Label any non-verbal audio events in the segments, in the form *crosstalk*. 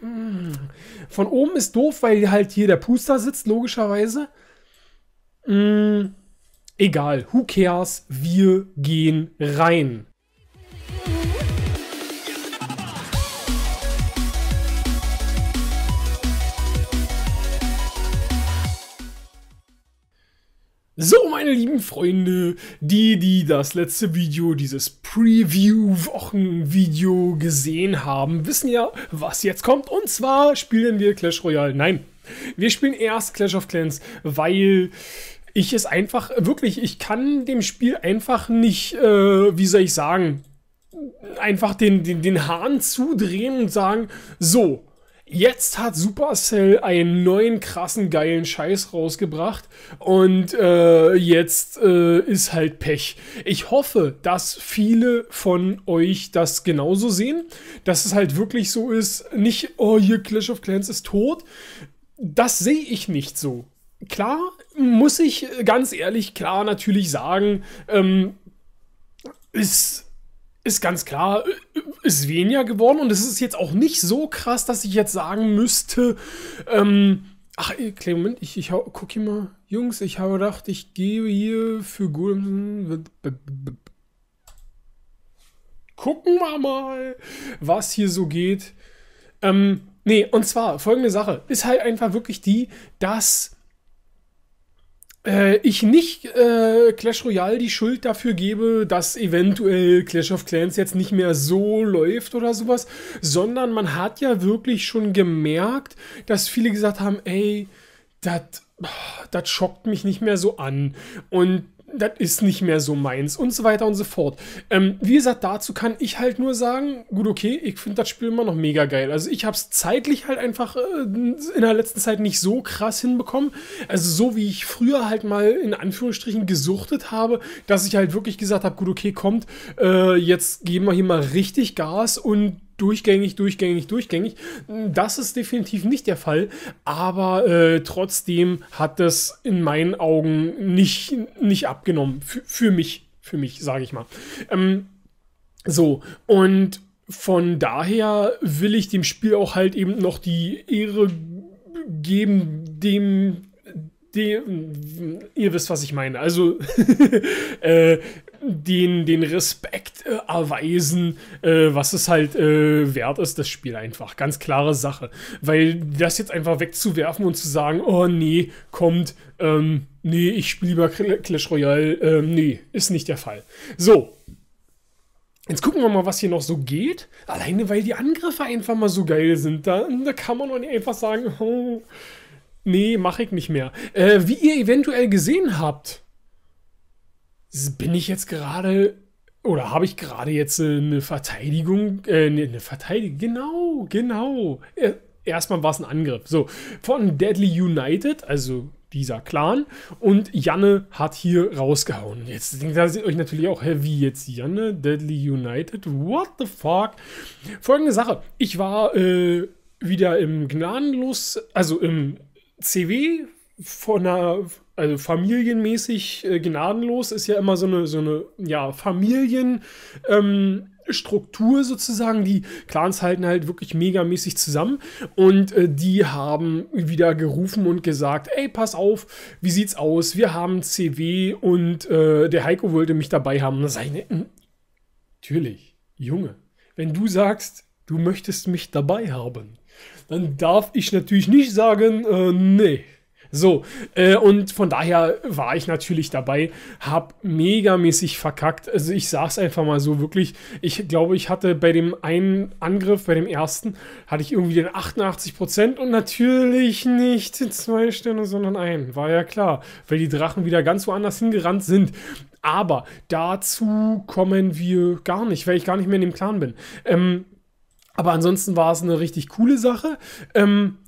Mm. Von oben ist doof, weil halt hier der Puster sitzt, logischerweise. Mm, egal, who cares? Wir gehen rein. So, meine lieben Freunde, die, die das letzte Video, dieses Preview-Wochen-Video gesehen haben, wissen ja, was jetzt kommt. Und zwar spielen wir Clash Royale. Nein, wir spielen erst Clash of Clans, weil ich es einfach, wirklich, ich kann dem Spiel einfach nicht, äh, wie soll ich sagen, einfach den, den, den Hahn zudrehen und sagen, so, Jetzt hat Supercell einen neuen krassen geilen Scheiß rausgebracht und äh, jetzt äh, ist halt Pech. Ich hoffe, dass viele von euch das genauso sehen, dass es halt wirklich so ist, nicht, oh, hier Clash of Clans ist tot. Das sehe ich nicht so. Klar, muss ich ganz ehrlich klar natürlich sagen, ähm, ist ist ganz klar, äh, äh, ist weniger geworden und es ist jetzt auch nicht so krass, dass ich jetzt sagen müsste, ähm, ach, äh, kleinen Moment, ich, ich guck hier mal, Jungs, ich habe gedacht, ich gebe hier für Golem. Gucken wir mal, was hier so geht. Ähm, nee, und zwar folgende Sache ist halt einfach wirklich die, dass äh, ich nicht äh, Clash Royale die Schuld dafür gebe, dass eventuell Clash of Clans jetzt nicht mehr so läuft oder sowas, sondern man hat ja wirklich schon gemerkt, dass viele gesagt haben, ey, das ah, das schockt mich nicht mehr so an. Und das ist nicht mehr so meins und so weiter und so fort. Ähm, wie gesagt, dazu kann ich halt nur sagen, gut, okay, ich finde das Spiel immer noch mega geil. Also ich habe es zeitlich halt einfach äh, in der letzten Zeit nicht so krass hinbekommen. Also so wie ich früher halt mal in Anführungsstrichen gesuchtet habe, dass ich halt wirklich gesagt habe, gut, okay, kommt, äh, jetzt geben wir hier mal richtig Gas und durchgängig, durchgängig, durchgängig. Das ist definitiv nicht der Fall, aber äh, trotzdem hat das in meinen Augen nicht, nicht abgenommen. Für, für mich, für mich, sage ich mal. Ähm, so, und von daher will ich dem Spiel auch halt eben noch die Ehre geben, dem, dem ihr wisst, was ich meine. Also, *laughs* äh, den, den Respekt äh, erweisen, äh, was es halt äh, wert ist, das Spiel einfach. Ganz klare Sache. Weil das jetzt einfach wegzuwerfen und zu sagen, oh nee, kommt, ähm, nee, ich spiele lieber Clash Royale, ähm, nee, ist nicht der Fall. So. Jetzt gucken wir mal, was hier noch so geht. Alleine, weil die Angriffe einfach mal so geil sind. Da, da kann man doch nicht einfach sagen, oh, *laughs* nee, mache ich nicht mehr. Äh, wie ihr eventuell gesehen habt, bin ich jetzt gerade oder habe ich gerade jetzt äh, eine Verteidigung, äh, ne, eine Verteidigung, genau, genau. E, erstmal war es ein Angriff. So, von Deadly United, also dieser Clan. Und Janne hat hier rausgehauen. Jetzt denkt ihr euch natürlich auch, hä, wie jetzt Janne, Deadly United? What the fuck? Folgende Sache. Ich war äh, wieder im Gnadenlos, also im CW von einer, also familienmäßig äh, gnadenlos ist ja immer so eine, so eine, ja, Familienstruktur ähm, sozusagen. Die Clans halten halt wirklich megamäßig zusammen und äh, die haben wieder gerufen und gesagt, ey, pass auf, wie sieht's aus? Wir haben CW und äh, der Heiko wollte mich dabei haben. Und ne, natürlich, Junge, wenn du sagst, du möchtest mich dabei haben, dann darf ich natürlich nicht sagen, äh, nee. So, äh, und von daher war ich natürlich dabei, hab megamäßig verkackt. Also ich sag's einfach mal so wirklich. Ich glaube, ich hatte bei dem einen Angriff, bei dem ersten, hatte ich irgendwie den 88% und natürlich nicht zwei Sterne, sondern einen. War ja klar, weil die Drachen wieder ganz woanders hingerannt sind. Aber dazu kommen wir gar nicht, weil ich gar nicht mehr in dem Clan bin. Ähm, aber ansonsten war es eine richtig coole Sache. Ähm,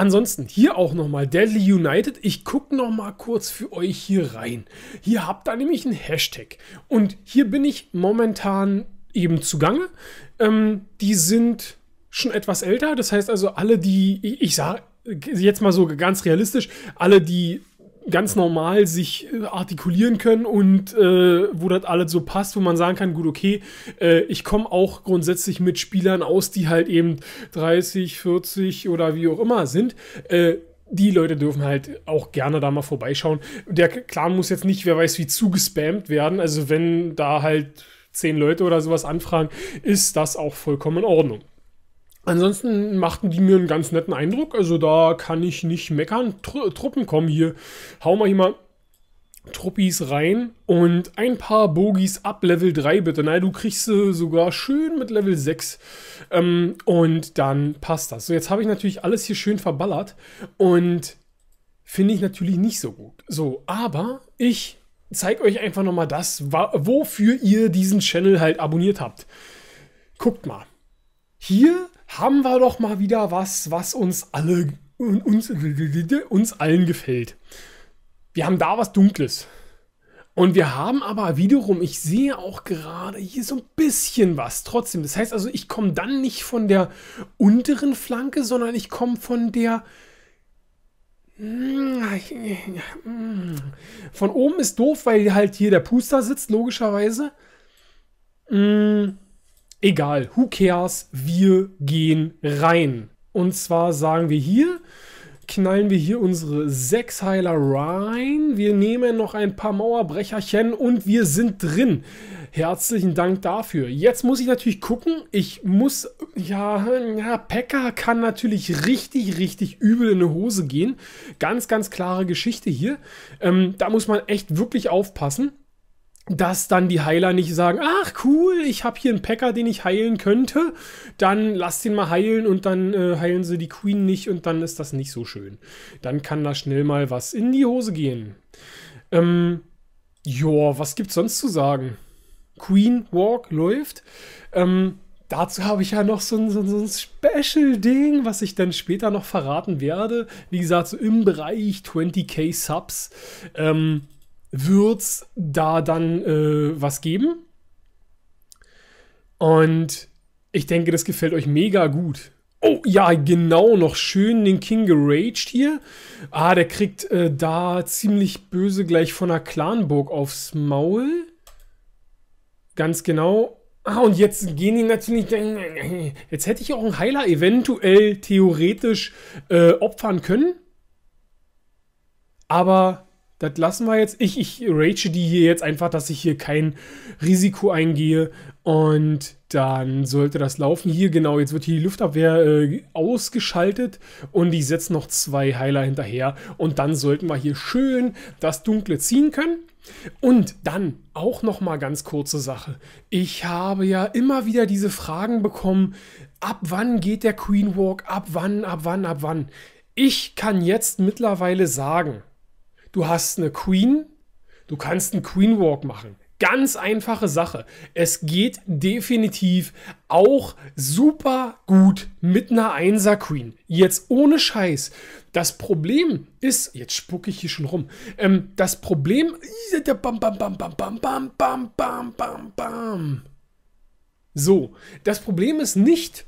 Ansonsten hier auch nochmal Deadly United. Ich gucke nochmal kurz für euch hier rein. Hier habt ihr nämlich einen Hashtag. Und hier bin ich momentan eben zugange. Ähm, die sind schon etwas älter. Das heißt also, alle, die, ich, ich sage jetzt mal so ganz realistisch, alle, die ganz normal sich äh, artikulieren können und äh, wo das alles so passt, wo man sagen kann, gut, okay, äh, ich komme auch grundsätzlich mit Spielern aus, die halt eben 30, 40 oder wie auch immer sind. Äh, die Leute dürfen halt auch gerne da mal vorbeischauen. Der Clan muss jetzt nicht, wer weiß wie, zugespammt werden. Also wenn da halt zehn Leute oder sowas anfragen, ist das auch vollkommen in Ordnung. Ansonsten machten die mir einen ganz netten Eindruck. Also da kann ich nicht meckern. Tru Truppen kommen hier. Hau mal hier mal Truppis rein und ein paar Bogies ab Level 3 bitte. Nein, du kriegst sie sogar schön mit Level 6 ähm, und dann passt das. So, jetzt habe ich natürlich alles hier schön verballert und finde ich natürlich nicht so gut. So, aber ich zeige euch einfach nochmal das, wofür ihr diesen Channel halt abonniert habt. Guckt mal. Hier haben wir doch mal wieder was, was uns alle uns, uns allen gefällt. Wir haben da was Dunkles. Und wir haben aber wiederum, ich sehe auch gerade hier so ein bisschen was trotzdem. Das heißt also, ich komme dann nicht von der unteren Flanke, sondern ich komme von der. Von oben ist doof, weil halt hier der Puster sitzt, logischerweise. Und mm. Egal, who cares, wir gehen rein. Und zwar sagen wir hier, knallen wir hier unsere sechs Heiler rein. Wir nehmen noch ein paar Mauerbrecherchen und wir sind drin. Herzlichen Dank dafür. Jetzt muss ich natürlich gucken. Ich muss, ja, ja Pekka kann natürlich richtig, richtig übel in eine Hose gehen. Ganz, ganz klare Geschichte hier. Ähm, da muss man echt wirklich aufpassen dass dann die Heiler nicht sagen, ach cool, ich habe hier einen Packer, den ich heilen könnte, dann lass den mal heilen und dann äh, heilen sie die Queen nicht und dann ist das nicht so schön. Dann kann da schnell mal was in die Hose gehen. Ähm, joa, was gibt's sonst zu sagen? Queen Walk läuft. Ähm, dazu habe ich ja noch so ein, so, so ein Special-Ding, was ich dann später noch verraten werde. Wie gesagt, so im Bereich 20k Subs. Ähm, wird es da dann äh, was geben. Und ich denke, das gefällt euch mega gut. Oh ja, genau, noch schön den King geraged hier. Ah, der kriegt äh, da ziemlich böse gleich von der Clanburg aufs Maul. Ganz genau. Ah, und jetzt gehen die natürlich. *laughs* Jetzt hätte ich auch einen Heiler eventuell theoretisch äh, opfern können. Aber das lassen wir jetzt. Ich, ich rage die hier jetzt einfach, dass ich hier kein Risiko eingehe. Und dann sollte das laufen. Hier genau, jetzt wird hier die Luftabwehr äh, ausgeschaltet und ich setze noch zwei Heiler hinterher. Und dann sollten wir hier schön das Dunkle ziehen können. Und dann auch noch mal ganz kurze Sache. Ich habe ja immer wieder diese Fragen bekommen, ab wann geht der Queen Walk, ab wann, ab wann, ab wann. Ich kann jetzt mittlerweile sagen, du hast eine Queen, du kannst einen Queen Walk machen. Ganz einfache Sache. Es geht definitiv auch super gut mit einer Einser Queen. Jetzt ohne Scheiß. Das Problem ist, jetzt spucke ich hier schon rum. Ähm, das Problem, bam, bam, bam, bam, bam, bam, bam, bam, bam, bam. So, das Problem ist nicht,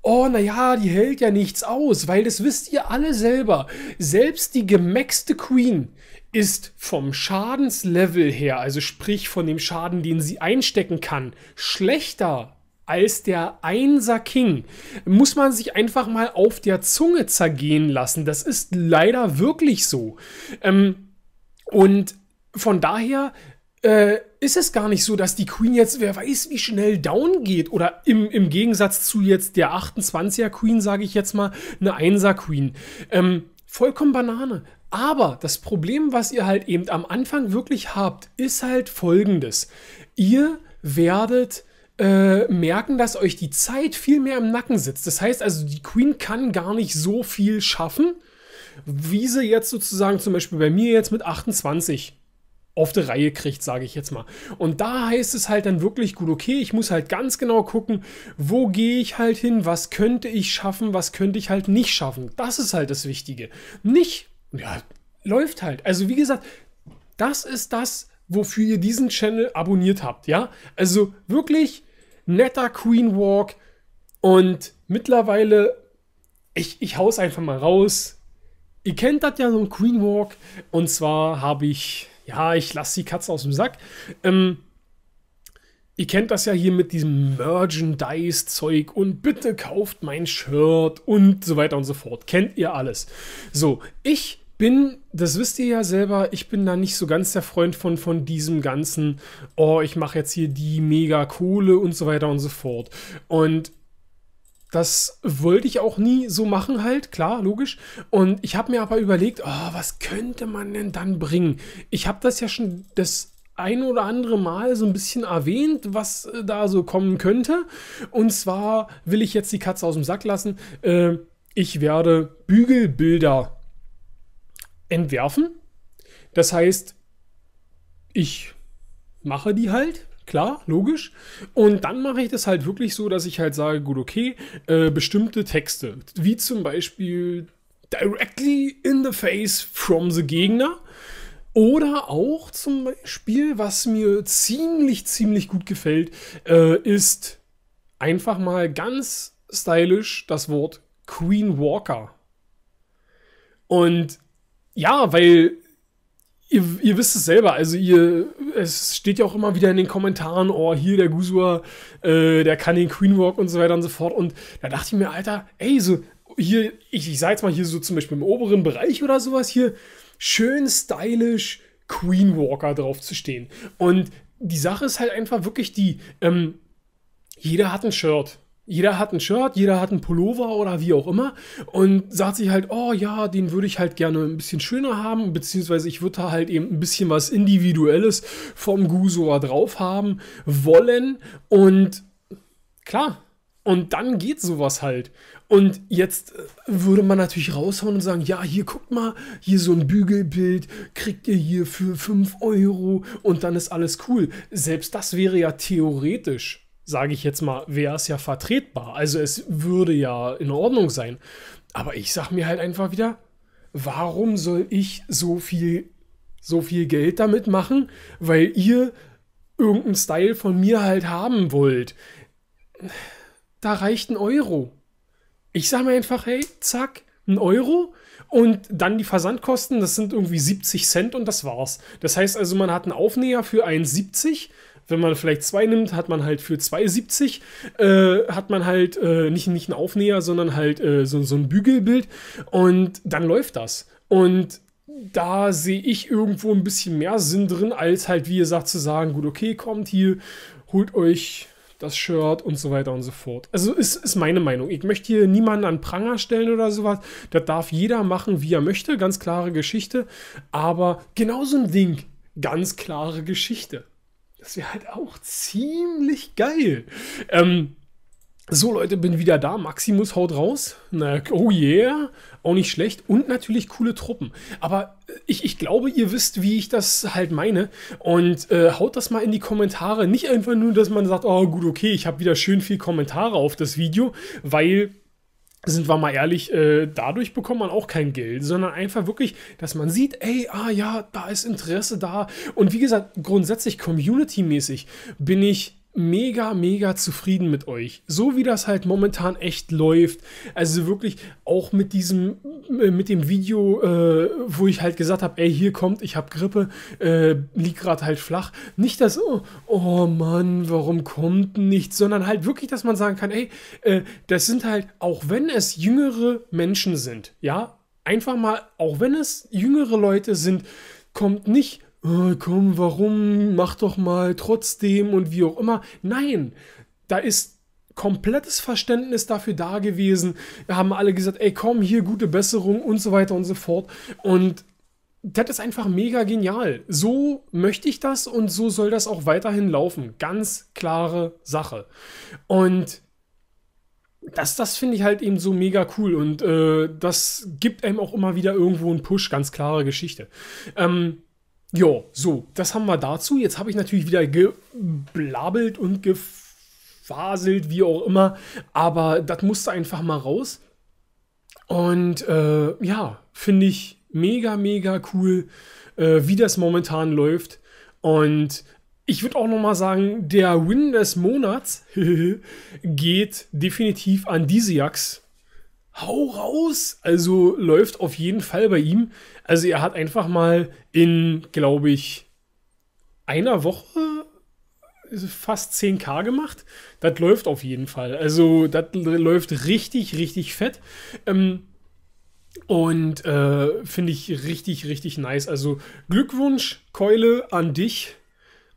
oh, naja, die hält ja nichts aus, weil das wisst ihr alle selber. Selbst die gemaxte Queen ist vom Schadenslevel her, also sprich von dem Schaden, den sie einstecken kann, schlechter als der Einser King. Muss man sich einfach mal auf der Zunge zergehen lassen. Das ist leider wirklich so. Ähm, und von daher äh, ist es gar nicht so, dass die Queen jetzt, wer weiß, wie schnell down geht. Oder im, im Gegensatz zu jetzt der 28er Queen, sage ich jetzt mal, eine Einser Queen. Ähm, vollkommen Banane. Aber das Problem, was ihr halt eben am Anfang wirklich habt, ist halt folgendes. Ihr werdet äh, merken, dass euch die Zeit viel mehr im Nacken sitzt. Das heißt also, die Queen kann gar nicht so viel schaffen, wie sie jetzt sozusagen zum Beispiel bei mir jetzt mit 28 auf der Reihe kriegt, sage ich jetzt mal. Und da heißt es halt dann wirklich gut, okay, ich muss halt ganz genau gucken, wo gehe ich halt hin, was könnte ich schaffen, was könnte ich halt nicht schaffen. Das ist halt das Wichtige. Nicht ja, läuft halt. Also wie gesagt, das ist das, wofür ihr diesen Channel abonniert habt, ja? Also wirklich netter Queen Walk und mittlerweile, ich, ich hau's einfach mal raus. Ihr kennt das ja, so ein Queen Walk. Und zwar habe ich, ja, ich lasse die Katze aus dem Sack. Ähm, Ihr kennt das ja hier mit diesem Merchandise-Zeug und bitte kauft mein Shirt und so weiter und so fort. Kennt ihr alles. So, ich bin, das wisst ihr ja selber, ich bin da nicht so ganz der Freund von, von diesem ganzen, oh, ich mache jetzt hier die mega Kohle und so weiter und so fort. Und das wollte ich auch nie so machen halt, klar, logisch. Und ich habe mir aber überlegt, oh, was könnte man denn dann bringen? Ich habe das ja schon das ein oder andere Mal so ein bisschen erwähnt, was äh, da so kommen könnte. Und zwar will ich jetzt die Katze aus dem Sack lassen. Äh, ich werde Bügelbilder entwerfen. Das heißt, ich mache die halt. Klar, logisch. Und dann mache ich das halt wirklich so, dass ich halt sage, gut, okay, äh, bestimmte Texte, wie zum Beispiel directly in the face from the Gegner. Oder auch zum Beispiel, was mir ziemlich, ziemlich gut gefällt, äh, ist einfach mal ganz stylisch das Wort Queen Walker. Und ja, weil Ihr, ihr, wisst es selber, also ihr, es steht ja auch immer wieder in den Kommentaren, oh, hier der Gusua, äh, der kann den Queen Walk und so weiter und so fort. Und da dachte ich mir, Alter, ey, so hier, ich, ich sag jetzt mal hier so zum Beispiel im oberen Bereich oder sowas hier, schön stylisch Queen Walker drauf zu stehen. Und die Sache ist halt einfach wirklich die, ähm, jeder hat ein Shirt. Jeder hat ein Shirt, jeder hat ein Pullover oder wie auch immer und sagt sich halt, oh ja, den würde ich halt gerne ein bisschen schöner haben, beziehungsweise ich würde da halt eben ein bisschen was Individuelles vom Gusor drauf haben wollen und klar, und dann geht sowas halt. Und jetzt äh, würde man natürlich raushauen und sagen, ja, hier guckt mal, hier so ein Bügelbild, kriegt ihr hier für 5 Euro und dann ist alles cool. Selbst das wäre ja theoretisch, sage ich jetzt mal, wäre es ja vertretbar. Also es würde ja in Ordnung sein. Aber ich sage mir halt einfach wieder, warum soll ich so viel, so viel Geld damit machen, weil ihr irgendeinen Style von mir halt haben wollt? da reicht ein Euro. Ich sage mir einfach, hey, zack, ein Euro und dann die Versandkosten, das sind irgendwie 70 Cent und das war's. Das heißt also, man hat einen Aufnäher für 1,70. Wenn man vielleicht zwei nimmt, hat man halt für 2,70, äh, hat man halt äh, nicht, nicht einen Aufnäher, sondern halt äh, so, so ein Bügelbild und dann läuft das. Und da sehe ich irgendwo ein bisschen mehr Sinn drin, als halt, wie ihr sagt, zu sagen, gut, okay, kommt hier, holt euch das Shirt und so weiter und so fort. Also ist, ist meine Meinung. Ich möchte hier niemanden an Pranger stellen oder sowas. Das darf jeder machen, wie er möchte. Ganz klare Geschichte. Aber genauso ein Ding. Ganz klare Geschichte. Das wäre halt auch ziemlich geil. Ähm, so Leute, bin wieder da. Maximus haut raus. Na, oh yeah, auch nicht schlecht. Und natürlich coole Truppen. Aber äh, ich, ich glaube, ihr wisst, wie ich das halt meine. Und äh, haut das mal in die Kommentare. Nicht einfach nur, dass man sagt, oh gut, okay, ich habe wieder schön viel Kommentare auf das Video, weil sind wir mal ehrlich, äh, dadurch bekommt man auch kein Geld, sondern einfach wirklich, dass man sieht, ey, ah ja, da ist Interesse da. Und wie gesagt, grundsätzlich community-mäßig bin ich mega, mega zufrieden mit euch. So wie das halt momentan echt läuft. Also wirklich auch mit diesem, äh, mit dem Video, äh, wo ich halt gesagt habe, ey, hier kommt, ich habe Grippe, äh, liegt gerade halt flach. Nicht das, oh, oh Mann, warum kommt nichts, sondern halt wirklich, dass man sagen kann, ey, äh, das sind halt, auch wenn es jüngere Menschen sind, ja, einfach mal, auch wenn es jüngere Leute sind, kommt nicht, äh, komm, warum, mach doch mal trotzdem und wie auch immer. Nein, da ist komplettes Verständnis dafür da gewesen. Wir haben alle gesagt, ey, komm, hier gute Besserung und so weiter und so fort. Und das ist einfach mega genial. So möchte ich das und so soll das auch weiterhin laufen. Ganz klare Sache. Und das, das finde ich halt eben so mega cool und äh, das gibt einem auch immer wieder irgendwo einen Push, ganz klare Geschichte. Ähm, Jo, so, das haben wir dazu. Jetzt habe ich natürlich wieder geblabelt und gefaselt, wie auch immer. Aber das musste einfach mal raus. Und äh, ja, finde ich mega, mega cool, äh, wie das momentan läuft. Und ich würde auch nochmal sagen, der Win des Monats *laughs* geht definitiv an diese Disiax hau raus. Also läuft auf jeden Fall bei ihm. Also er hat einfach mal in, glaube ich, einer Woche äh, fast 10k gemacht. Das läuft auf jeden Fall. Also das läuft richtig, richtig fett. Ähm, und äh, finde ich richtig, richtig nice. Also Glückwunsch, Keule, an dich.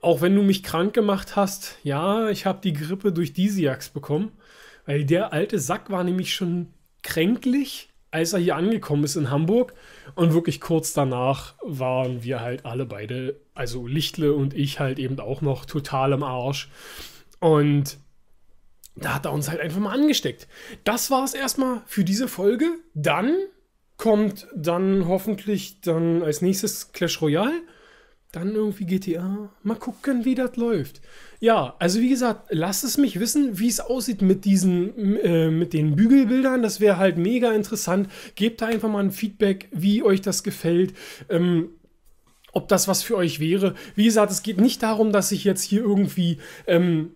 Auch wenn du mich krank gemacht hast. Ja, ich habe die Grippe durch Disiax bekommen. Weil der alte Sack war nämlich schon kränklich, als er hier angekommen ist in Hamburg. Und wirklich kurz danach waren wir halt alle beide, also Lichtle und ich halt eben auch noch total im Arsch. Und da hat er uns halt einfach mal angesteckt. Das war es erstmal für diese Folge. Dann kommt dann hoffentlich dann als nächstes Clash Royale. Dann irgendwie GTA. Mal gucken, wie das läuft. Ja, also wie gesagt, lasst es mich wissen, wie es aussieht mit diesen, äh, mit den Bügelbildern. Das wäre halt mega interessant. Gebt da einfach mal ein Feedback, wie euch das gefällt. Ähm, ob das was für euch wäre. Wie gesagt, es geht nicht darum, dass ich jetzt hier irgendwie ähm,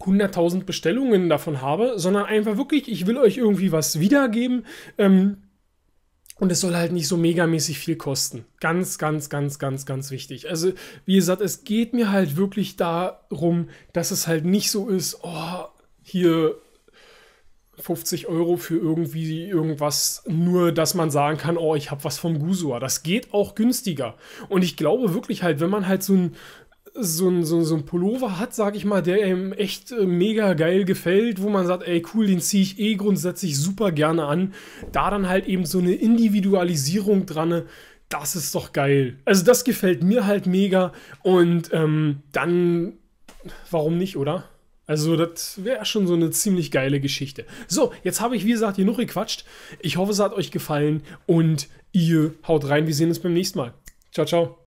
100.000 Bestellungen davon habe, sondern einfach wirklich, ich will euch irgendwie was wiedergeben. Ähm, und es soll halt nicht so megamäßig viel kosten. Ganz, ganz, ganz, ganz, ganz wichtig. Also, wie gesagt, es geht mir halt wirklich darum, dass es halt nicht so ist, oh, hier 50 Euro für irgendwie irgendwas, nur dass man sagen kann, oh, ich habe was vom Gusua. Das geht auch günstiger. Und ich glaube wirklich halt, wenn man halt so ein so ein, so, so ein Pullover hat, sag ich mal, der ihm echt äh, mega geil gefällt, wo man sagt, ey, cool, den ziehe ich eh grundsätzlich super gerne an. Da dann halt eben so eine Individualisierung dran, das ist doch geil. Also das gefällt mir halt mega und ähm, dann, warum nicht, oder? Also das wäre schon so eine ziemlich geile Geschichte. So, jetzt habe ich, wie gesagt, hier noch gequatscht. Ich hoffe, es hat euch gefallen und ihr haut rein. Wir sehen uns beim nächsten Mal. Ciao, ciao.